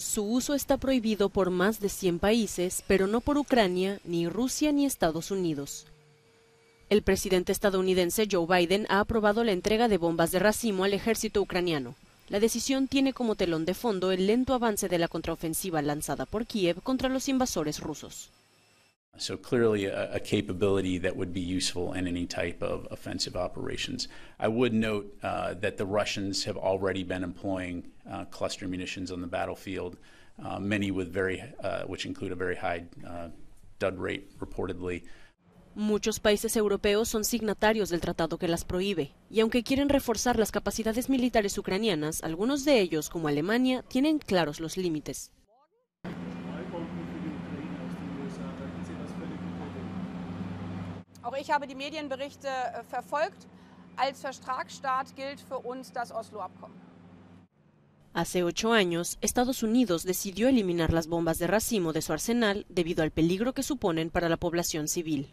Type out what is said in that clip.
Su uso está prohibido por más de 100 países, pero no por Ucrania, ni Rusia, ni Estados Unidos. El presidente estadounidense Joe Biden ha aprobado la entrega de bombas de racimo al ejército ucraniano. La decisión tiene como telón de fondo el lento avance de la contraofensiva lanzada por Kiev contra los invasores rusos. So clearly a, a, capability that would be useful in any type of offensive operations. I would note uh, that the Russians have already been employing uh, cluster munitions on the battlefield, uh, many with very, uh, which include a very high uh, dud rate reportedly. Muchos países europeos son signatarios del tratado que las prohíbe, y aunque quieren reforzar las capacidades militares ucranianas, algunos de ellos, como Alemania, tienen claros los límites. Auch ich habe die Medienberichte äh, verfolgt. Als Vertragsstaat gilt für uns das Oslo-Abkommen. Hace ocho años, Estados Unidos decidió eliminar las bombas de racimo de su arsenal debido al peligro que suponen para la población civil.